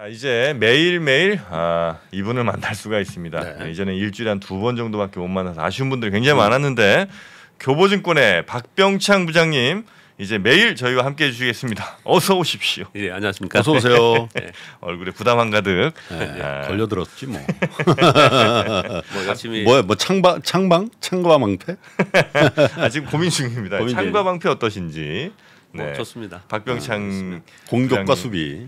자 이제 매일매일 아, 이분을 만날 수가 있습니다. 네. 네 이전에 일주일에 한 두 번 정도밖에 못 만나서 아쉬운 분들이 굉장히 많았는데 교보증권의 박병창 부장님 이제 매일 저희와 함께 해주시겠습니다. 어서 오십시오. 예, 안녕하십니까. 어서 오세요. 네. 네. 얼굴에 부담 한 가득 네, 네, 아. 걸려들었지 뭐. 뭐 열심히 뭐야, 뭐, 뭐 창방 창방 창과 방패? 아, 지 고민 중입니다. 창과 방패 어떠신지. 네. 어, 좋습니다. 박병창 아, 공격과 수비.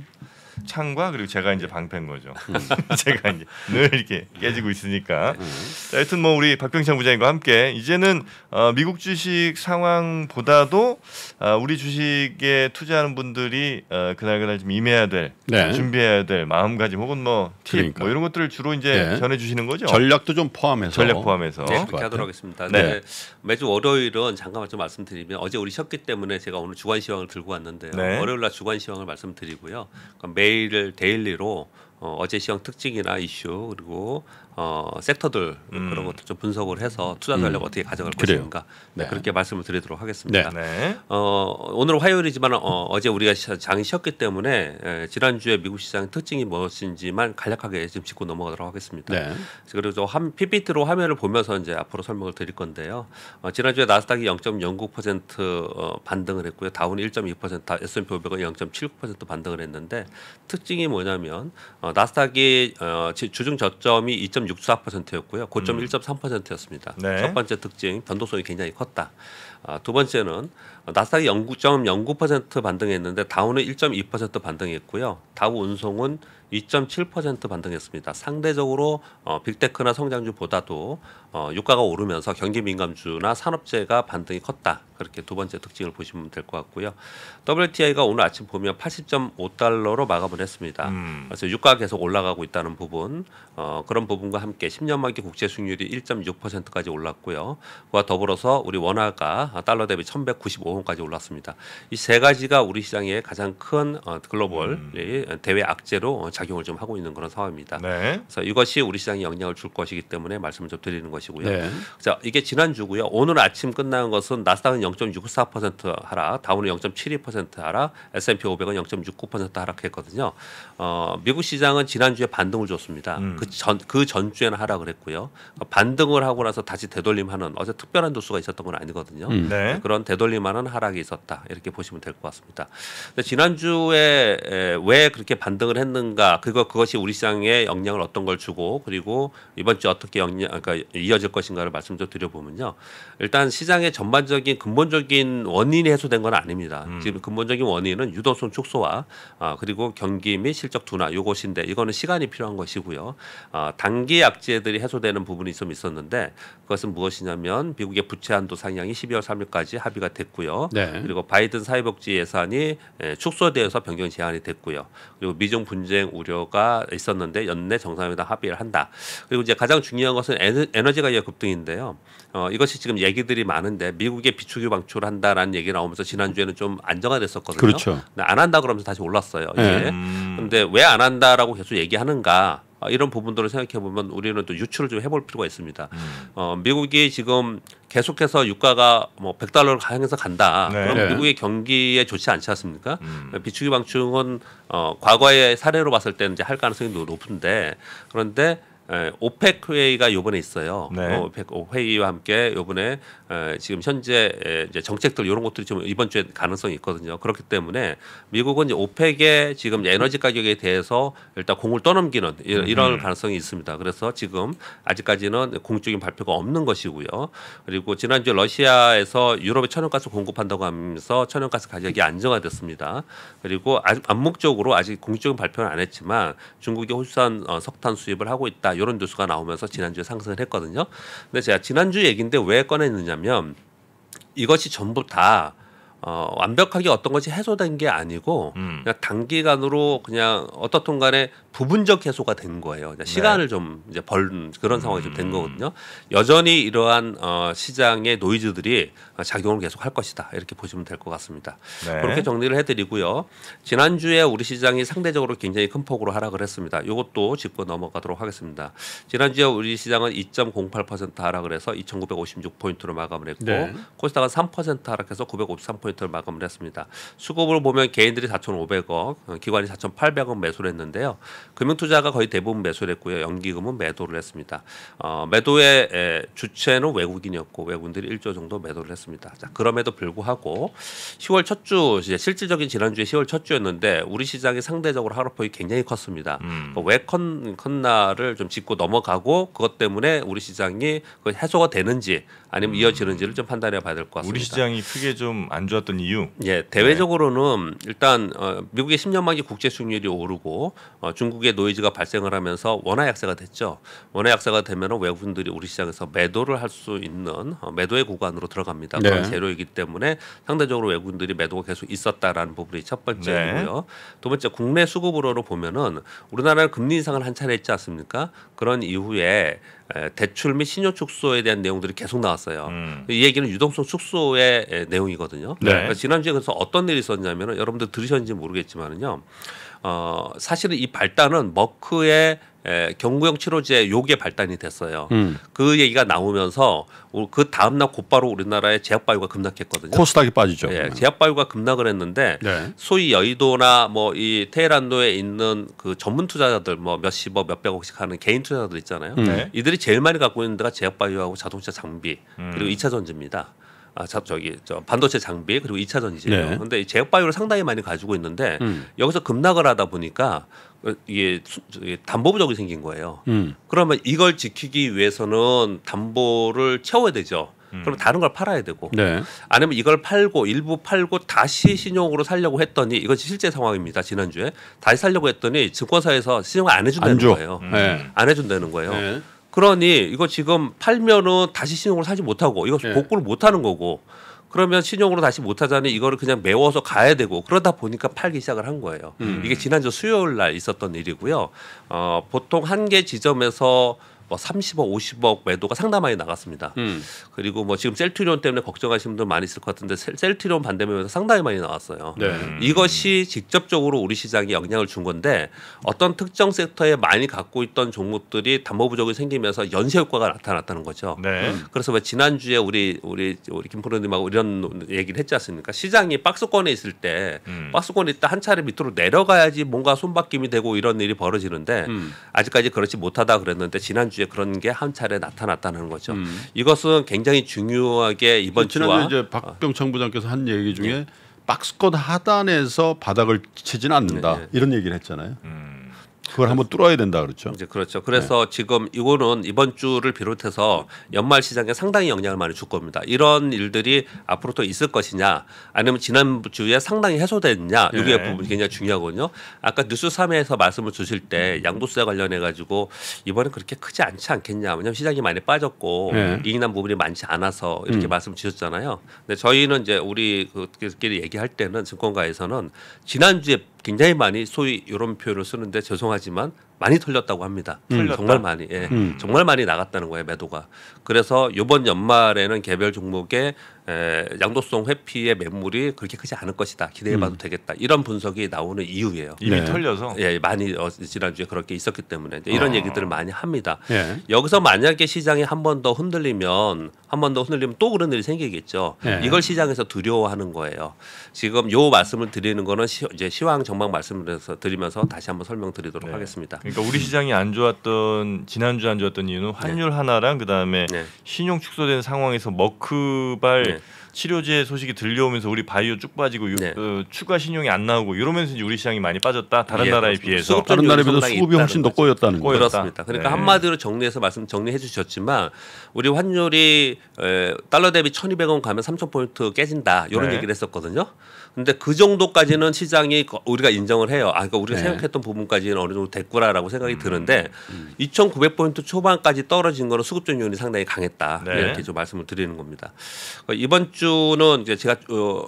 창과 그리고 제가 이제 방패인 거죠. 음. 제가 이제 늘 이렇게 깨지고 있으니까. 음. 자, 하여튼 뭐 우리 박병창 부장님과 함께 이제는 어, 미국 주식 상황보다도 어, 우리 주식에 투자하는 분들이 어, 그날그날 좀 임해야 될 네. 준비해야 될 마음가짐 혹은 뭐 팁뭐 그러니까. 이런 것들을 주로 이제 네. 전해 주시는 거죠. 전략도 좀 포함해서 전략 포함해서 네, 그렇게 하도록 네. 하겠습니다. 네. 매주 월요일은 잠깐만 좀 말씀드리면 어제 우리 쉬었기 때문에 제가 오늘 주관 시황을 들고 왔는데요. 네. 월요일 날주관 시황을 말씀드리고요. 그러니 매일 데일리로 어, 어제 시황 특징이나 이슈 그리고 어, 섹터들 뭐 음. 그런 것도 좀 분석을 해서 투자 전략 음. 어떻게 가져갈 그래요. 것인가 네. 그렇게 말씀을 드리도록 하겠습니다. 네. 네. 어, 오늘 화요일이지만 어, 제 우리가 장이 쉬었기 때문에 에, 예, 지난주에 미국 시장 특징이 무엇인지만 간략하게 지 짚고 넘어가도록 하겠습니다. 네. 그리고 저한 PPT로 화면을 보면서 이제 앞으로 설명을 드릴 건데요. 어, 지난주에 나스닥이 0.09% 어, 반등을 했고요. 다운이 1.2%, S&P 500은 0.79% 반등을 했는데 특징이 뭐냐면 어, 나스닥이 어, 주중 저점이 2. 1.64%였고요. 고점 음. 1.3%였습니다. 네. 첫 번째 특징 변동성이 굉장히 컸다. 아, 두 번째는 나스닥이 0.09% 반등했는데 다우는 1.2% 반등했고요. 다우 운송은 2.7% 반등했습니다. 상대적으로 어, 빅테크나 성장주보다도 어, 유가가 오르면서 경기 민감주나 산업재가 반등이 컸다. 그렇게 두 번째 특징을 보시면 될 것 같고요. WTI가 오늘 아침 보면 80.5달러로 마감을 했습니다. 음. 그래서 유가 가 계속 올라가고 있다는 부분 어, 그런 부분과 함께 10년 만기 국제 수익률이 1.6%까지 올랐고요. 그와 더불어서 우리 원화가 달러 대비 1,195 5호까지 올랐습니다. 이 세 가지가 우리 시장의 가장 큰 어, 글로벌 음. 어, 대외 악재로 어, 작용을 좀 하고 있는 그런 상황입니다. 네. 그래서 이것이 우리 시장에 영향을 줄 것이기 때문에 말씀을 좀 드리는 것이고요. 네. 자 이게 지난주고요. 오늘 아침 끝난 것은 나스닥은 0.64% 하락, 다운은0.72% 하락, S&P 500은 0.69% 하락했거든요. 어, 미국 시장은 지난주에 반등을 줬습니다. 음. 그전 그 전주에는 하락을 했고요. 반등을 하고 나서 다시 되돌림하는 어제 특별한 도수가 있었던 건 아니거든요. 음. 네. 그런 되돌림하는 원 하락이 있었다 이렇게 보시면 될 것 같습니다. 지난주에 왜 그렇게 반등을 했는가 그거 그것이 우리 시장에 영향을 어떤 걸 주고 그리고 이번 주 어떻게 영향 그러니까 이어질 것인가를 말씀 좀 드려보면요. 일단 시장의 전반적인 근본적인 원인이 해소된 건 아닙니다. 음. 지금 근본적인 원인은 유동성 축소와 아, 그리고 경기 및 실적 둔화 요것인데 이거는 시간이 필요한 것이고요. 아, 단기 약재들이 해소되는 부분이 좀 있었는데 그것은 무엇이냐면 미국의 부채 한도 상향이 12월 3일까지 합의가 됐고요. 됐고요. 네. 그리고 바이든 사회복지 예산이 예, 축소되어서 변경 제한이 됐고요. 그리고 미중 분쟁 우려가 있었는데 연내 정상회담 합의를 한다. 그리고 이제 가장 중요한 것은 에너지가 이 급등인데요. 어, 이것이 지금 얘기들이 많은데 미국의 비축유 방출한다라는 얘기 나오면서 지난주에는 좀 안정화됐었거든요. 그렇죠. 안 한다 그러면서 다시 올랐어요. 이게. 네. 음. 근데 왜 안 한다라고 계속 얘기하는가? 아, 이런 부분들을 생각해 보면 우리는 또 유출을 좀 해볼 필요가 있습니다. 음. 어, 미국이 지금 계속해서 유가가 뭐 100달러를 가 향해서 간다. 네. 그럼 네. 미국의 경기에 좋지 않지 않습니까? 음. 비축이 방충은 어, 과거의 사례로 봤을 때는 이제 할 가능성이 높은데 그런데 에, 예, 오펙 회의가 요번에 있어요. 네. 어, 오펙 어, 회의와 함께 요번에 어, 지금 현재 에, 이제 정책들 이런 것들이 좀 이번 주에 가능성이 있거든요. 그렇기 때문에 미국은 이제 오펙의 지금 에너지 가격에 대해서 일단 공을 떠넘기는 음. 이런 음. 가능성이 있습니다. 그래서 지금 아직까지는 공적인 발표가 없는 것이고요. 그리고 지난주 러시아에서 유럽에 천연가스 공급한다고 하면서 천연가스 가격이 안정화됐습니다. 그리고 아직 암묵적으로 아직 공적인 발표는 안 했지만 중국이 홀수산 석탄 수입을 하고 있다. 이런 뉴스가 나오면서 지난주에 상승을 했거든요. 근데 제가 지난주 얘기인데 왜 꺼냈느냐면 이것이 전부 다 어, 완벽하게 어떤 것이 해소된 게 아니고 음. 그냥 단기간으로 그냥 어떻든 간에 부분적 해소가 된 거예요. 네. 시간을 네. 좀 이제 벌 그런 상황이 음. 좀된 거거든요. 여전히 이러한 어, 시장의 노이즈들이 작용을 계속 할 것이다 이렇게 보시면 될 것 같습니다. 네. 그렇게 정리를 해드리고요. 지난주에 우리 시장이 상대적으로 굉장히 큰 폭으로 하락을 했습니다. 이것도 짚고 넘어가도록 하겠습니다. 지난주에 우리 시장은 2.08% 하락을 해서 2,956포인트로 마감을 했고 네. 코스닥은 3% 하락해서 953포인트 포인트를 마감을 했습니다. 수급으로 보면 개인들이 4,500억, 어, 기관이 4,800억 매수를 했는데요. 금융투자가 거의 대부분 매수를 했고요. 연기금은 매도를 했습니다. 어, 매도의 에, 주체는 외국인이었고 외국인들이 1조 정도 매도를 했습니다. 자, 그럼에도 불구하고 10월 첫 주 이제 실질적인 지난주에 10월 첫 주였는데 우리 시장이 상대적으로 하루폭이 굉장히 컸습니다. 음. 그러니까 왜 컸, 컸나를 좀 짚고 넘어가고 그것 때문에 우리 시장이 그 해소가 되는지 아니면 이어지는지를 좀 판단해 봐야 될 것 같습니다. 우리 시장이 크게 좀 안 좋았던 이유? 예, 대외적으로는 네. 일단 어, 미국의 10년 만기 국제 수익률이 오르고 어, 중국의 노이즈가 발생을 하면서 원화 약세가 됐죠. 원화 약세가 되면 외국인들이 우리 시장에서 매도를 할 수 있는 어, 매도의 구간으로 들어갑니다. 네. 그런 재료이기 때문에 상대적으로 외국인들이 매도가 계속 있었다라는 부분이 첫 번째고요. 네. 두 번째 국내 수급으로 보면은 우리나라는 금리 인상을 한 차례 했지 않습니까? 그런 이후에 대출 및 신용 축소에 대한 내용들이 계속 나왔어요. 음. 이 얘기는 유동성 축소의 내용이거든요. 네. 그러니까 지난주에 그래서 어떤 일이 있었냐면은 여러분들 들으셨는지 모르겠지만은요. 어, 사실은 이 발단은 머크의 에, 예, 경구용 치료제 요게 발단이 됐어요. 음. 그 얘기가 나오면서 그 다음 날 곧바로 우리나라의 제약 바이오가 급락했거든요. 코스닥이 빠지죠. 예, 음. 제약 바이오가 급락을 했는데 네. 소위 여의도나 뭐이 테헤란도에 있는 그 전문 투자자들 뭐 몇십억 몇백억씩 하는 개인 투자자들 있잖아요. 음. 네. 이들이 제일 많이 갖고 있는 데가 제약 바이오하고 자동차 장비 음. 그리고 2차 전지입니다. 아, 자, 저기 저 반도체 장비 그리고 2차 전지예요. 네. 근데 제약 바이오를 상당히 많이 가지고 있는데 음. 여기서 급락을 하다 보니까 어, 이게 담보부족이 생긴 거예요. 음. 그러면 이걸 지키기 위해서는 담보를 채워야 되죠. 음. 그럼 다른 걸 팔아야 되고 네. 아니면 이걸 팔고 일부 팔고 다시 신용으로 살려고 했더니 이것이 실제 상황입니다 지난주에 다시 살려고 했더니 증권사에서 신용을 안 해준다는 안 거예요 네. 음. 네. 안 해준다는 거예요 네. 그러니 이거 지금 팔면은 다시 신용을 사지 못하고 이거 네. 복구를 못하는 거고 그러면 신용으로 다시 못 하자니 이거를 그냥 메워서 가야 되고 그러다 보니까 팔기 시작을 한 거예요. 음. 이게 지난주 수요일 날 있었던 일이고요. 어, 보통 한 개 지점에서 뭐 30억, 50억 매도가 상당 많이 나갔습니다. 음. 그리고 뭐 지금 셀트리온 때문에 걱정하시는 분들 많이 있을 것 같은데 셀, 트리온 반대 면에서 상당히 많이 나왔어요. 네. 음. 이것이 직접적으로 우리 시장에 영향을 준 건데 어떤 특정 섹터에 많이 갖고 있던 종목들이 담보 부족이 생기면서 연쇄 효과가 나타났다는 거죠. 네. 음. 그래서 왜 지난주에 우리 우리 우리 김프로님하고 이런 얘기를 했지 않습니까? 시장이 박스권에 있을 때 음. 박스권에 있다 한 차례 밑으로 내려가야지 뭔가 손바뀜이 되고 이런 일이 벌어지는데 음. 아직까지 그렇지 못하다 그랬는데 지난주에 이제 그런 게 한 차례 나타났다는 거죠. 음. 이것은 굉장히 중요하게 이번 주와 이제 어. 박병창 부장께서 한 얘기 중에 예. 박스권 하단에서 바닥을 치지는 않는다 네, 네. 이런 얘기를 했잖아요. 음. 그걸 한번 뚫어야 된다 그렇죠. 이제 그렇죠. 그래서 네. 지금 이거는 이번 주를 비롯해서 연말 시장에 상당히 영향을 많이 줄 겁니다. 이런 일들이 앞으로 또 있을 것이냐, 아니면 지난 주에 상당히 해소됐냐, 네. 여기에 부분이 굉장히 중요하거든요. 아까 뉴스 3회에서 말씀을 주실 때 양도세 관련해 가지고 이번엔 그렇게 크지 않지 않겠냐. 왜냐하면 시장이 많이 빠졌고 네. 이익난 부분이 많지 않아서 이렇게 음. 말씀 주셨잖아요. 근데 저희는 이제 우리 그끼리 얘기할 때는 증권가에서는 지난 주에 굉장히 많이 소위 이런 표현을 쓰는데 죄송하지만 많이 털렸다고 합니다. 음. 털렸다. 정말 많이, 예. 음. 정말 많이 나갔다는 거예요 매도가. 그래서 이번 연말에는 개별 종목의 에, 양도성 회피의 매물이 그렇게 크지 않을 것이다. 기대해봐도 음. 되겠다. 이런 분석이 나오는 이유예요. 이미 네. 털려서 예, 많이 어, 지난주에 그렇게 있었기 때문에 이런 아. 얘기들을 많이 합니다. 예. 여기서 만약에 시장이 한 번 더 흔들리면 한 번 더 흔들리면 또 그런 일이 생기겠죠. 예. 이걸 시장에서 두려워하는 거예요. 지금 요 말씀을 드리는 거는 시, 이제 시황 전망 말씀을 드리면서 다시 한번 설명드리도록 네. 하겠습니다. 그러니까 우리 시장이 안 좋았던 지난주 안 좋았던 이유는 네. 환율 네. 하나랑 그다음에 네. 신용 축소된 상황에서 머크발 네. 치료제 소식이 들려오면서 우리 바이오 쭉 빠지고 유, 네. 어, 추가 신용이 안 나오고 이러면서 이제 우리 시장이 많이 빠졌다. 다른 예, 나라에 비해서 다른 나라에 비해서 수급이 훨씬 더 꼬였다는 거죠. 그렇습니다. 그러니까 네. 한마디로 정리해서 말씀 정리해 주셨지만 우리 환율이 에, 달러 대비 천이백 원 가면 삼천 포인트 깨진다. 이런 얘기를 했었거든요. 근데 그 정도까지는 시장이 우리가 인정을 해요. 아, 그러니까 우리가 네. 생각했던 부분까지는 어느 정도 됐구나라고 생각이 음, 드는데 음. 2,900포인트 음. 초반까지 떨어진 거는 수급적 요이 상당히 강했다. 네. 이렇게 좀 말씀을 드리는 겁니다. 그러니까 이번 주는 이제 제가 어,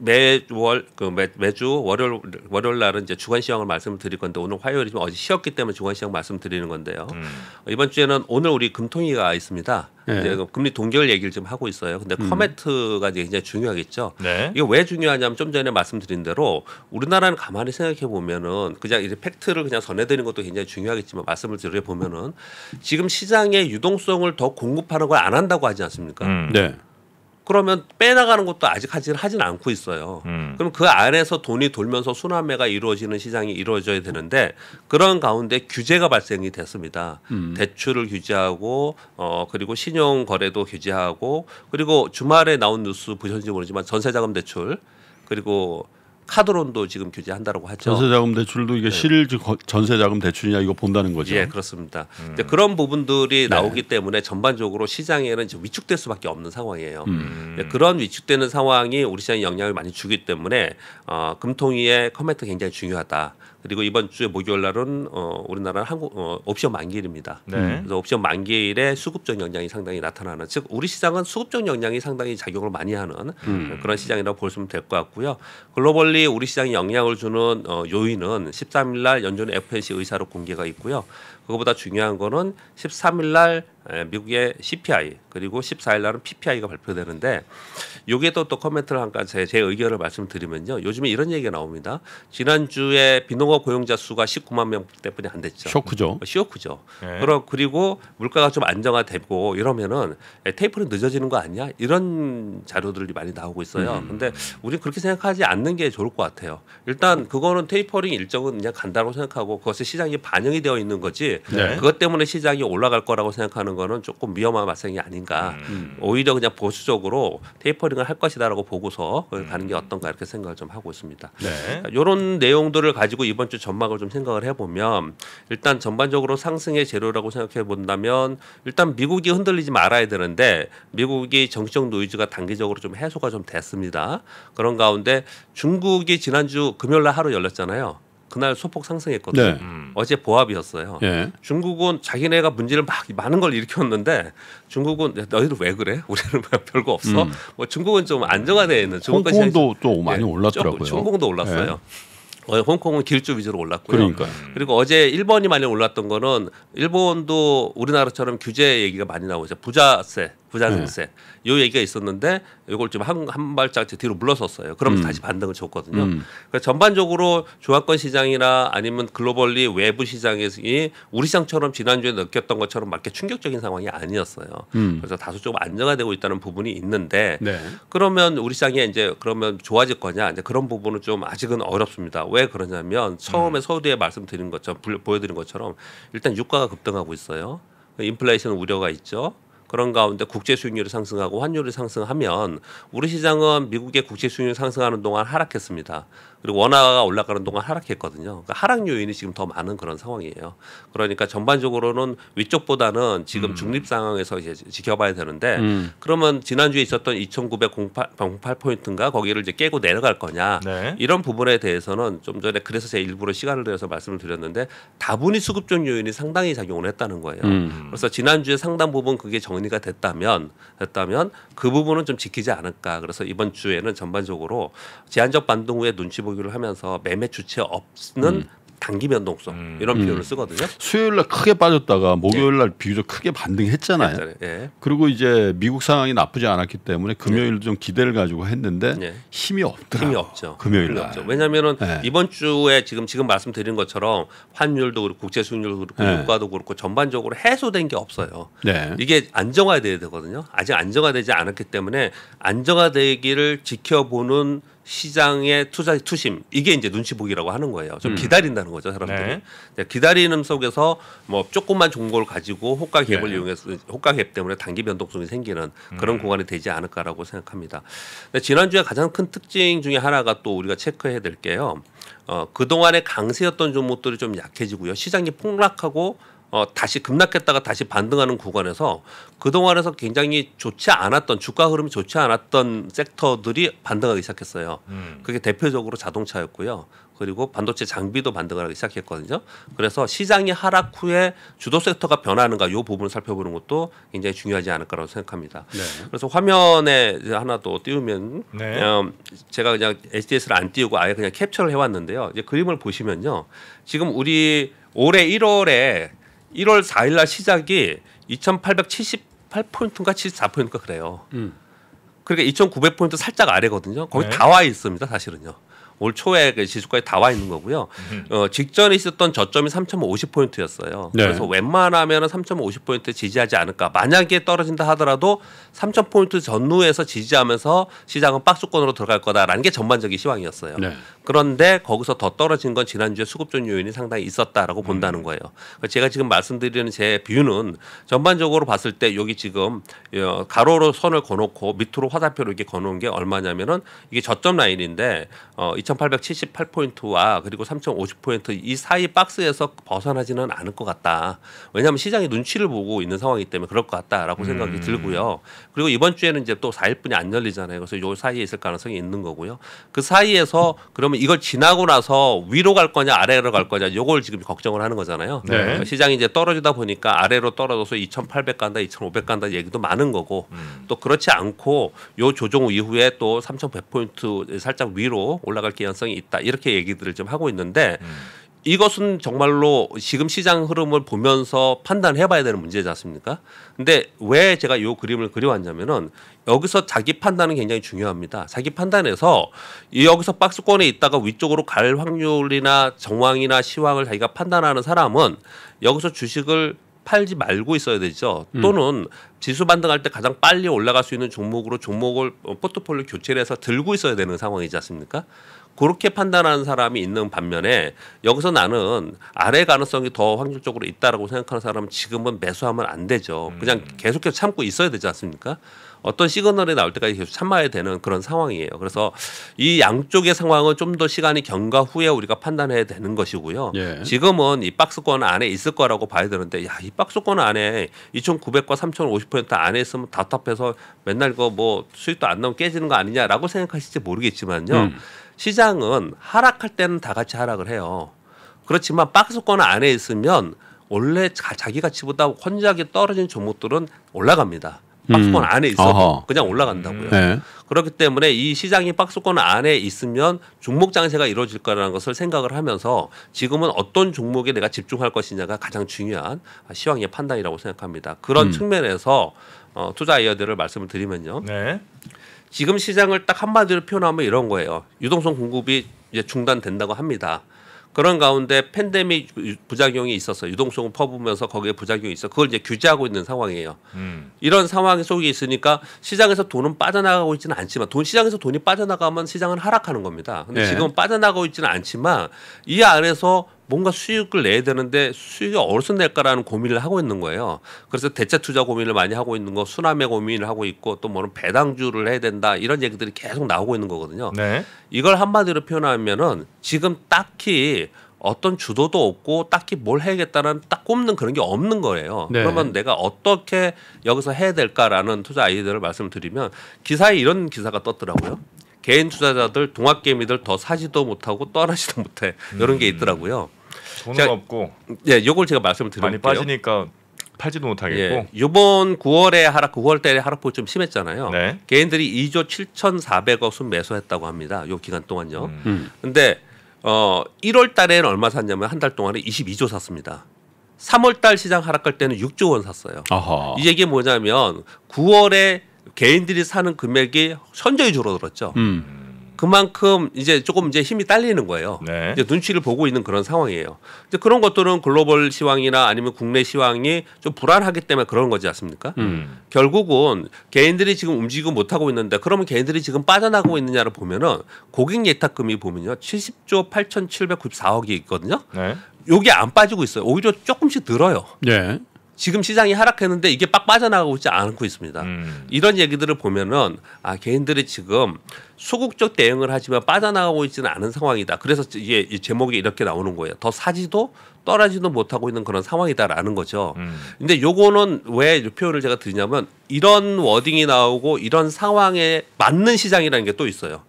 매월 그 매, 매주 월요일 월요일 날은 이제 주간 시황을 말씀을 드릴 건데 오늘 화요일이 좀 어제 쉬었기 때문에 주간 시황 말씀드리는 건데요. 음. 이번 주에는 오늘 우리 금통위가 있습니다. 네. 이제 그 금리 동결 얘기를 좀 하고 있어요. 근데 음. 커멘트가 이제 굉장히 중요하겠죠. 네. 이게 왜 중요하냐면 좀 전에 말씀드린 대로 우리나라는 가만히 생각해 보면은 그냥 이제 팩트를 그냥 전해드리는 것도 굉장히 중요하겠지만 말씀을 드려 보면은 지금 시장의 유동성을 더 공급하는 걸 안 한다고 하지 않습니까? 음. 네. 그러면 빼나가는 것도 아직 하진 하진 않고 있어요. 음. 그럼 그 안에서 돈이 돌면서 순환매가 이루어지는 시장이 이루어져야 되는데 그런 가운데 규제가 발생이 됐습니다. 음. 대출을 규제하고 어 그리고 신용 거래도 규제하고 그리고 주말에 나온 뉴스 보셨는지 모르지만 전세자금 대출 그리고 카드론도 지금 규제한다라고 하죠. 전세자금 대출도 이게 네. 실 전세자금 대출이냐 이거 본다는 거죠. 예, 그렇습니다. 음. 그런 부분들이 네. 나오기 때문에 전반적으로 시장에는 지금 위축될 수밖에 없는 상황이에요. 음. 음. 네, 그런 위축되는 상황이 우리 시장에 영향을 많이 주기 때문에 어, 금통위의 커멘트 굉장히 중요하다. 그리고 이번 주에 목요일 날은 어, 우리나라 한국 어, 옵션 만기일입니다. 네. 음. 그래서 옵션 만기일에 수급적 영향이 상당히 나타나는 즉 우리 시장은 수급적 영향이 상당히 작용을 많이 하는 음. 그런 시장이라고 볼수면될 것 같고요. 글로벌리 우리 시장에 영향을 주는 어, 요인은 13일 날 연준 FOMC 의사로 공개가 있고요. 그것보다 중요한 거는 13일 날 예, 미국의 CPI 그리고 14일 날은 PPI가 발표되는데 요게 또 또 코멘트를 한 가지 제 의견을 말씀드리면요. 요즘에 이런 얘기가 나옵니다. 지난주에 비농업 고용자 수가 19만 명때뿐이안 됐죠. 쇼크죠. 어, 쇼크죠. 네. 예. 그럼 그리고 물가가 좀 안정화되고 이러면은 예, 테이프는 늦어지는 거 아니야? 이런 자료들이 많이 나오고 있어요. 음. 근데 우리 그렇게 생각하지 않는 게 좋을 것 같아요. 일단 그거는 테이퍼링 일정은 그냥 간다고 생각하고 그것이 시장이 반영이 되어 있는 거지. 네. 그것 때문에 시장이 올라갈 거라고 생각하는 하는 거는 조금 위험한 발생이 아닌가. 음. 오히려 그냥 보수적으로 테이퍼링을 할 것이다라고 보고서 음. 가는 게 음. 어떤가 이렇게 생각을 좀 하고 있습니다. 네. 이런 그러니까 내용들을 가지고 이번 주 전망을 좀 생각을 해보면 일단 전반적으로 상승의 재료라고 생각해 본다면 일단 미국이 흔들리지 말아야 되는데 미국이 정치적 노이즈가 단기적으로 좀 해소가 좀 됐습니다. 그런 가운데 중국이 지난주 금요일 날 하루 열렸잖아요. 그날 소폭 상승했거든요. 네. 음. 어제 보합이었어요. 네. 중국은 자기네가 문제를 막 많은 걸 일으켰는데 중국은 너희들 왜 그래? 우리는 뭐 별거 없어. 음. 뭐 중국은 좀안정화되어 있는 중국까지 홍콩도 또 많이 예, 올랐더라고요. 홍콩도 올랐어요. 예. 어, 홍콩은 길주 위주로 올랐고요. 그러니까요. 그리고 어제 일본이 많이 올랐던 거는 일본도 우리나라처럼 규제 얘기가 많이 나오죠. 부자세 부자생세 네. 요 네. 얘기가 있었는데 요걸 좀 한, 한 발짝 뒤로 물러섰어요. 그럼 음. 다시 반등을 줬거든요. 음. 그러니까 전반적으로 조합권 시장이나 아니면 글로벌리 외부 시장이 우리 시장처럼 지난주에 느꼈던 것처럼 맞게 충격적인 상황이 아니었어요. 음. 그래서 다소 좀 안정화되고 있다는 부분이 있는데 네. 그러면 우리 시장이 이제 그러면 좋아질 거냐 이제 그런 부분은 좀 아직은 어렵습니다. 왜 그러냐면 처음에 음. 서두에 말씀드린 것처럼 보여드린 것처럼 일단 유가가 급등하고 있어요. 그 인플레이션 우려가 있죠. 그런 가운데 국제 수익률이 상승하고 환율이 상승하면 우리 시장은 미국의 국제 수익률 상승하는 동안 하락했습니다. 그리고 원화가 올라가는 동안 하락했거든요. 그러니까 하락 요인이 지금 더 많은 그런 상황이에요. 그러니까 전반적으로는 위쪽보다는 지금 음. 중립 상황에서 이제 지켜봐야 되는데 음. 그러면 지난주에 있었던 2,908포인트인가 거기를 이제 깨고 내려갈 거냐 네. 이런 부분에 대해서는 좀 전에 그래서 제 일부러 시간을 내서 말씀을 드렸는데 다분히 수급적 요인이 상당히 작용을 했다는 거예요. 음. 그래서 지난주에 상당 부분 그게 정 정리가 됐다면 됐다면 그 부분은 좀 지키지 않을까. 그래서 이번 주에는 전반적으로 제한적 반동 후에 눈치 보기를 하면서 매매 주체 없는 음. 단기 변동성 음. 이런 표현을 음. 쓰거든요. 수요일 날 크게 빠졌다가 예. 목요일 날 예. 비교적 크게 반등했잖아요. 예. 그리고 이제 미국 상황이 나쁘지 않았기 때문에 금요일 예. 좀 기대를 가지고 했는데 예. 힘이 없더라. 힘이 없죠. 금요일 날. 왜냐하면은 예. 이번 주에 지금 지금 말씀드린 것처럼 환율도 그렇고 국제 수익률도 그렇고 예. 유가도 그렇고 전반적으로 해소된 게 없어요. 네. 이게 안정화돼야 되거든요. 아직 안정화되지 않았기 때문에 안정화되기를 지켜보는 시장의 투자 투심 이게 이제 눈치 보기라고 하는 거예요. 좀 음. 기다린다는 거죠 사람들이. 네. 네. 기다리는 속에서 뭐 조금만 종목을 가지고 호가 갭을 네. 이용해서 호가 갭 때문에 단기 변동성이 생기는 그런 음. 구간이 되지 않을까라고 생각합니다. 지난주에 가장 큰 특징 중에 하나가 또 우리가 체크해야 될 게요. 어, 그동안의 강세였던 종목들이 좀 약해지고요. 시장이 폭락하고 어, 다시 급락했다가 다시 반등하는 구간에서 그동안에서 굉장히 좋지 않았던 주가 흐름이 좋지 않았던 섹터들이 반등하기 시작했어요. 음. 그게 대표적으로 자동차였고요. 그리고 반도체 장비도 반등을 하기 시작했거든요. 그래서 시장이 하락 후에 주도 섹터가 변하는가 이 부분을 살펴보는 것도 굉장히 중요하지 않을까라고 생각합니다. 네. 그래서 화면에 하나 더 띄우면 네. 어, 제가 그냥 s d s 를안 띄우고 아예 그냥 캡처를 해왔는데요. 이제 그림을 보시면요. 지금 우리 올해 1월에 1월 4일 날 시작이 2,878포인트인가 74포인트인가 그래요. 음. 그러니까 2,900포인트 살짝 아래거든요. 거의 네. 다와 있습니다, 사실은요. 올 초에 그 지수까지 다 와 있는 거고요. 음. 어, 직전에 있었던 저점이 3,050포인트였어요. 네. 그래서 웬만하면 3,050포인트 지지하지 않을까. 만약에 떨어진다 하더라도 3,000포인트 전후에서 지지하면서 시장은 박수권으로 들어갈 거다라는 게 전반적인 시황이었어요. 네. 그런데 거기서 더 떨어진 건 지난주에 수급전 요인이 상당히 있었다라고 본다는 음. 거예요. 그러니까 제가 지금 말씀드리는 제비유는 전반적으로 봤을 때 여기 지금 어, 가로로 선을 거놓고 밑으로 화살표로 이렇게 거놓은 게 얼마냐면은 이게 저점 라인인데 2878포인트와 어, 그리고 3050포인트 이 사이 박스에서 벗어나지는 않을 것 같다. 왜냐하면 시장이 눈치를 보고 있는 상황이기 때문에 그럴 것 같다라고 생각이 음. 들고요. 그리고 이번 주에는 이제 또 4일분이 안 열리잖아요. 그래서 요 사이에 있을 가능성이 있는 거고요. 그 사이에서 그러면 이걸 지나고 나서 위로 갈 거냐 아래로 갈 거냐 요걸 지금 걱정을 하는 거잖아요. 네. 그러니까 시장이 이제 떨어지다 보니까 아래로 떨어져서 2,800 간다, 2,500 간다 얘기도 많은 거고 음. 또 그렇지 않고 요 조정 이후에 또 3,100 포인트 살짝 위로 올라갈 개연성이 있다 이렇게 얘기들을 좀 하고 있는데. 음. 이것은 정말로 지금 시장 흐름을 보면서 판단해 봐야 되는 문제지 않습니까? 근데 왜 제가 요 그림을 그려왔냐면은 여기서 자기 판단은 굉장히 중요합니다. 자기 판단에서 여기서 박스권에 있다가 위쪽으로 갈 확률이나 정황이나 시황을 자기가 판단하는 사람은 여기서 주식을 팔지 말고 있어야 되죠. 음. 또는 음. 지수 반등할 때 가장 빨리 올라갈 수 있는 종목으로 종목을 어, 포트폴리오 교체를 해서 들고 있어야 되는 상황이지 않습니까? 그렇게 판단하는 사람이 있는 반면에 여기서 나는 아래 가능성이 더 확률적으로 있다라고 생각하는 사람은 지금은 매수하면 안 되죠. 음. 그냥 계속해서 참고 있어야 되지 않습니까? 어떤 시그널이 나올 때까지 계속 참아야 되는 그런 상황이에요. 그래서 이 양쪽의 상황은 좀 더 시간이 경과 후에 우리가 판단해야 되는 것이고요. 예. 지금은 이 박스권 안에 있을 거라고 봐야 되는데 야, 이 박스권 안에 2,900과 3,050% 안에 있으면 답답해서 맨날 그 뭐 수익도 안 나오면 깨지는 거 아니냐라고 생각하실지 모르겠지만요. 음. 시장은 하락할 때는 다 같이 하락을 해요. 그렇지만 박스권 안에 있으면 원래 자기 가치보다 혼자하게 떨어진 종목들은 올라갑니다. 박스권 음. 안에 있어도 그냥 올라간다고요. 네. 그렇기 때문에 이 시장이 박스권 안에 있으면 종목 장세가 이루어질 거라는 것을 생각을 하면서 지금은 어떤 종목에 내가 집중할 것이냐가 가장 중요한 시황의 판단이라고 생각합니다. 그런 음. 측면에서 어, 투자 이어들을 말씀을 드리면요. 네. 지금 시장을 딱 한마디로 표현하면 이런 거예요. 유동성 공급이 이제 중단된다고 합니다. 그런 가운데 팬데믹 부작용이 있어서 유동성을 퍼부면서 거기에 부작용이 있어 그걸 이제 규제하고 있는 상황이에요. 음. 이런 상황 속에 있으니까 시장에서 돈은 빠져나가고 있지는 않지만 돈 시장에서 돈이 빠져나가면 시장은 하락하는 겁니다. 근데 네. 지금 빠져나가고 있지는 않지만 이 안에서 뭔가 수익을 내야 되는데 수익이 어디서 낼까라는 고민을 하고 있는 거예요. 그래서 대체 투자 고민을 많이 하고 있는 거, 수남의 고민을 하고 있고 또 뭐는 배당주를 해야 된다 이런 얘기들이 계속 나오고 있는 거거든요. 네. 이걸 한마디로 표현하면은 지금 딱히 어떤 주도도 없고 딱히 뭘 해야겠다는 딱 꼽는 그런 게 없는 거예요. 네. 그러면 내가 어떻게 여기서 해야 될까라는 투자 아이디어를 말씀드리면 기사에 이런 기사가 떴더라고요. 개인 투자자들 동학개미들 더 사지도 못하고 떠나지도 못해 이런 게 음. 있더라고요. 돈은 제가, 없고. 예, 요걸 제가 말씀을 드릴게요. 많이 빠지니까 팔지도 못하겠고. 예, 이번 9월에 하락, 9월 달에 하락폭이 좀 심했잖아요. 네. 개인들이 2조 7,400억 순 매수했다고 합니다. 요 기간 동안요. 음. 음. 근데 어 1월 달에는 얼마 샀냐면 한 달 동안에 22조 샀습니다. 3월 달 시장 하락할 때는 6조 원 샀어요. 아하. 이 얘기 게 뭐냐면 9월에 개인들이 사는 금액이 현저히 줄어들었죠. 음. 그만큼 이제 조금 이제 힘이 딸리는 거예요. 네. 이제 눈치를 보고 있는 그런 상황이에요. 이제 그런 것들은 글로벌 시황이나 아니면 국내 시황이 좀 불안하기 때문에 그런 거지 않습니까? 음. 결국은 개인들이 지금 움직이고 못하고 있는데 그러면 개인들이 지금 빠져나가고 있느냐를 보면은 고객 예탁금이 보면요. 70조 8,794억이 있거든요. 네. 요게 안 빠지고 있어요. 오히려 조금씩 늘어요. 네. 지금 시장이 하락했는데 이게 빡 빠져나가고 있지 않고 있습니다. 음. 이런 얘기들을 보면은 아 개인들이 지금 소극적 대응을 하지만 빠져나가고 있지는 않은 상황이다. 그래서 이게 제목이 이렇게 나오는 거예요. 더 사지도 떨어지도 못하고 있는 그런 상황이다라는 거죠. 음. 근데 요거는 왜 표현을 제가 드리냐면 이런 워딩이 나오고 이런 상황에 맞는 시장이라는 게 또 있어요.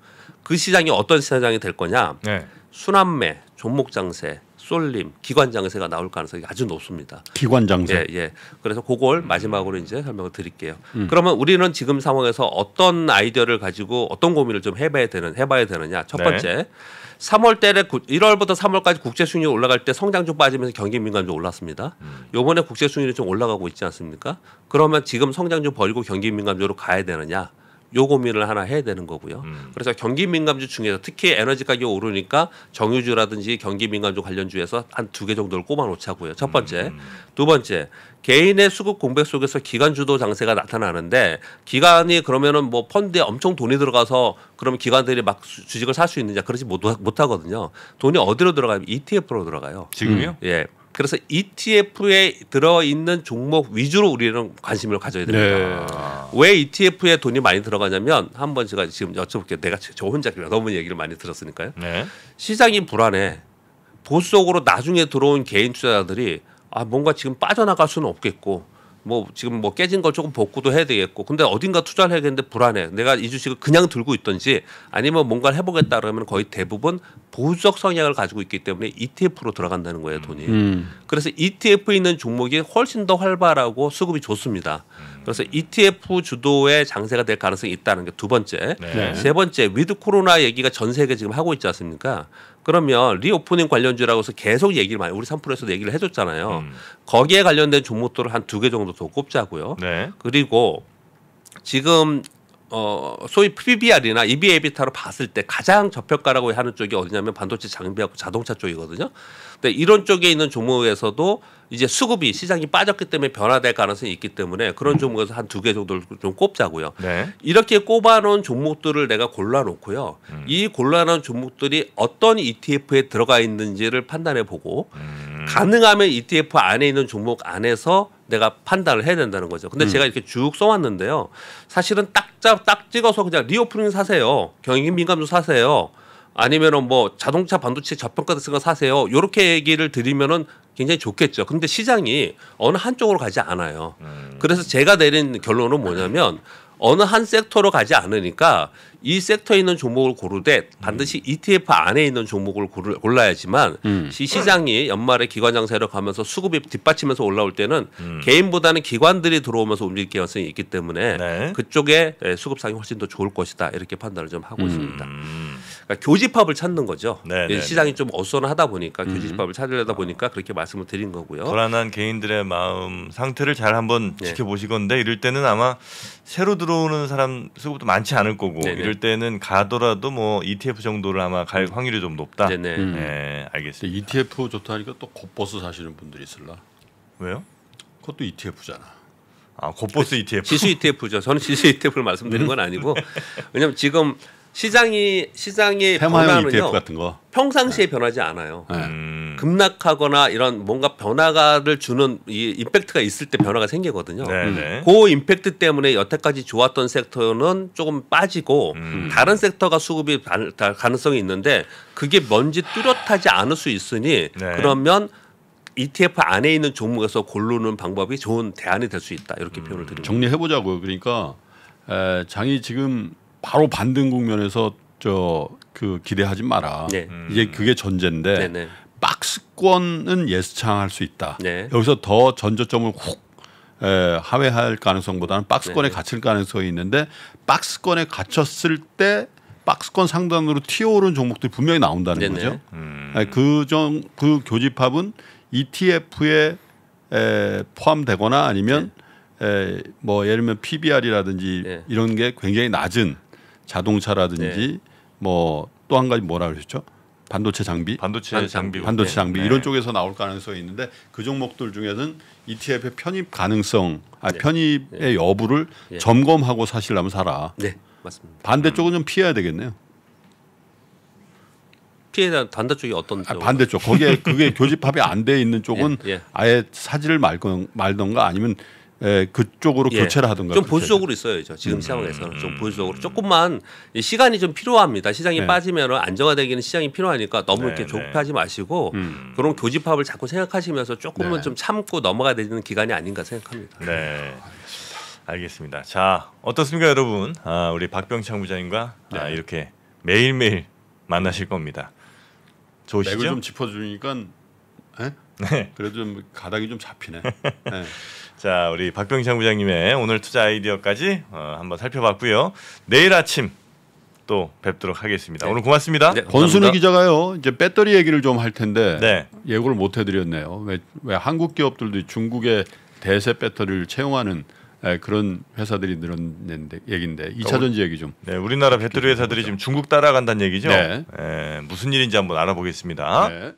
그 시장이 어떤 시장이 될 거냐? 네. 순환매, 종목 장세, 쏠림, 기관 장세가 나올 가능성이 아주 높습니다. 기관 장세. 예, 예. 그래서 그걸 마지막으로 이제 설명을 드릴게요. 음. 그러면 우리는 지금 상황에서 어떤 아이디어를 가지고 어떤 고민을 좀 해봐야 되는 해봐야 되느냐. 첫 네. 번째. 네. 3월 달에 1월부터 3월까지 국제 수익률 올라갈 때 성장 좀 빠지면서 경기 민감 좀 올랐습니다. 음. 요번에 국제 수익률이 좀 올라가고 있지 않습니까? 그러면 지금 성장 좀리고 경기 민감적으로 가야 되느냐? 요 고민을 하나 해야 되는 거고요. 음. 그래서 경기 민감주 중에서 특히 에너지 가격이 오르니까 정유주라든지 경기 민감주 관련주에서 한 두 개 정도를 꼽아 놓자고요. 첫 번째. 음, 음. 두 번째. 개인의 수급 공백 속에서 기관 주도 장세가 나타나는데 기관이 그러면은 뭐 펀드에 엄청 돈이 들어가서 그러면 기관들이 막 주식을 살 수 있느냐 그러지 못, 못 하거든요. 돈이 어디로 들어가면 ETF로 들어가요. 지금요? 음. 예. 그래서 ETF에 들어 있는 종목 위주로 우리는 관심을 가져야 됩니다. 네. 왜 ETF에 돈이 많이 들어가냐면 한 번 제가 지금 여쭤볼게요. 내가 저 혼자 너무 얘기를 많이 들었으니까요. 네. 시장이 불안해. 보수적으로 나중에 들어온 개인 투자자들이 아 뭔가 지금 빠져나갈 수는 없겠고 뭐 지금 뭐 깨진 걸 조금 복구도 해야 되겠고 근데 어딘가 투자를 해야겠는데 불안해 내가 이 주식을 그냥 들고 있던지 아니면 뭔가를 해보겠다 그러면 거의 대부분 보수적 성향을 가지고 있기 때문에 ETF로 들어간다는 거예요 돈이 음. 음. 그래서 ETF 있는 종목이 훨씬 더 활발하고 수급이 좋습니다 그래서 ETF 주도의 장세가 될 가능성이 있다는 게 두 번째 네. 세 번째 위드 코로나 얘기가 전 세계 지금 하고 있지 않습니까 그러면 리오프닝 관련주라고 해서 계속 얘기를 많이 우리 3프로에서도 얘기를 해줬잖아요. 음. 거기에 관련된 종목들을 한 두 개 정도 더 꼽자고요. 네. 그리고 지금 어 소위 PBR이나 EBEBITDA로 봤을 때 가장 저평가라고 하는 쪽이 어디냐면 반도체 장비하고 자동차 쪽이거든요. 근데 이런 쪽에 있는 종목에서도 이제 수급이 시장이 빠졌기 때문에 변화될 가능성이 있기 때문에 그런 음. 종목에서 한 두 개 정도를 좀 꼽자고요. 네. 이렇게 꼽아놓은 종목들을 내가 골라놓고요. 음. 이 골라놓은 종목들이 어떤 ETF에 들어가 있는지를 판단해보고 음. 가능하면 ETF 안에 있는 종목 안에서 내가 판단을 해야 된다는 거죠. 근데 음. 제가 이렇게 쭉 써왔는데요. 사실은 딱딱 딱 찍어서 그냥 리오프닝 사세요. 경기 민감도 사세요. 아니면은 뭐 자동차 반도체 저평가 같은 거 사세요. 요렇게 얘기를 드리면은 굉장히 좋겠죠. 근데 시장이 어느 한쪽으로 가지 않아요. 음. 그래서 제가 내린 결론은 뭐냐면 어느 한 섹터로 가지 않으니까 이 섹터에 있는 종목을 고르되 반드시 음. ETF 안에 있는 종목을 고르, 골라야지만 음. 시 시장이 연말에 기관 장세로 가면서 수급이 뒷받침해서 올라올 때는 음. 개인보다는 기관들이 들어오면서 움직일 가능성이 있기 때문에 네. 그쪽에 예, 수급상이 훨씬 더 좋을 것이다 이렇게 판단을 좀 하고 음. 있습니다. 음. 그러니까 교집합을 찾는 거죠. 네네네. 네, 예, 네. 시장이 좀 어수선하다 보니까 음. 교집합을 찾으려다 보니까 그렇게 말씀을 드린 거고요. 불안한 개인들의 마음 상태를 잘 한번 네. 지켜보시건데 이럴 때는 아마 새로 들어오는 사람 수급도 많지 않을 거고 네네. 네. 이럴 때는 가더라도 뭐 ETF 정도를 아마 갈 음. 확률이 좀 높다. 음. 음. 네, 알겠습니다. ETF 좋다니까 또 겉버스 사시는 분들이 있을라. 왜요? 그것도 ETF잖아. 아, 겉버스 그 ETF. 지수 ETF죠. 저는 지수 ETF를 말씀드린 건 아니고 왜냐면 지금 시장이 시장의 변화는요. E 평상시에 네. 변하지 않아요. 네. 음. 급락하거나 이런 뭔가 변화가를 주는 이 임팩트가 있을 때 변화가 생기거든요. 네네. 음. 네. 그 임팩트 때문에 여태까지 좋았던 섹터는 조금 빠지고 음. 다른 섹터가 수급이 가능성이 있는데 그게 뭔지 뚜렷하지 않을 수 있으니 네. 그러면 ETF 안에 있는 종목에서 고르는 방법이 좋은 대안이 될 수 있다 이렇게 음. 표현을 드립니다. 정리해 보자고요. 그러니까 장이 지금 바로 반등 국면에서 저 그 기대하지 마라. 네. 음. 이제 그게 전제인데 네네. 네. 박스권은 예상할 수 있다. 네. 여기서 더전조점을훅 에, 하회할 가능성보다는 박스권에 네, 네 갇힐 가능성이 있는데 박스권에 갇혔을 때 박스권 상단으로 튀어오른 종목들이 분명히 나온다는 네네. 네. 거죠. 음. 그정 그 교집합은 ETF에 에, 포함되거나 아니면 네. 에, 뭐 예를 들면 PBR이라든지 네. 이런 게 굉장히 낮은 자동차라든지 네. 뭐또 한 가지 뭐라 그러셨죠? 반도체 장비, 반도체 장비, 반도체 네. 장비 네. 이런 쪽에서 나올 가능성이 있는데 그 종목들 중에는 ETF의 편입 가능성, 아 편입의 여부를 점검하고 사실라면 사라. 네, 맞습니다. 반대쪽은 좀 피해야 되겠네요. 피해 단다 쪽이 어떤 아, 반대쪽 거기에 그게 교집합이 안 돼 있는 쪽은 예, 예, 아예 사지를 말건 말던가 아니면 예, 그쪽으로 예. 교체를 하든가 좀 보수적으로 있어요 지금 음. 상황에서는 좀 보수적으로 조금만 시간이 좀 필요합니다 시장이 네. 빠지면 안정화되기는 시장이 필요하니까 너무 네, 이렇게 네. 조급하지 마시고 음. 그런 교집합을 자꾸 생각하시면서 조금은 네. 좀 참고 넘어가야 되는 기간이 아닌가 생각합니다. 네. 알겠습니다. 자 어떻습니까 여러분? 아, 우리 박병창 부장님과 아, 네. 이렇게 매일 매일 만나실 겁니다. 좋으시죠? 맥을 좀 짚어주니까 에? 예? 네. 그래도 좀 가닥이 좀 잡히네. 네. 자, 우리 박병창 부장님의 오늘 투자 아이디어까지 어, 한번 살펴봤고요. 내일 아침 또 뵙도록 하겠습니다. 네. 오늘 고맙습니다. 네, 권순우 기자가요. 이제 배터리 얘기를 좀 할 텐데 네. 예고를 못 해드렸네요. 왜, 왜 한국 기업들도 중국의 대세 배터리를 채용하는 에, 그런 회사들이 늘었는데 얘긴데 2차 그러니까 전지 얘기 좀. 네, 우리나라 배터리 회사들이 지금 중국 따라간다는 얘기죠. 네. 네. 무슨 일인지 한번 알아보겠습니다. 네.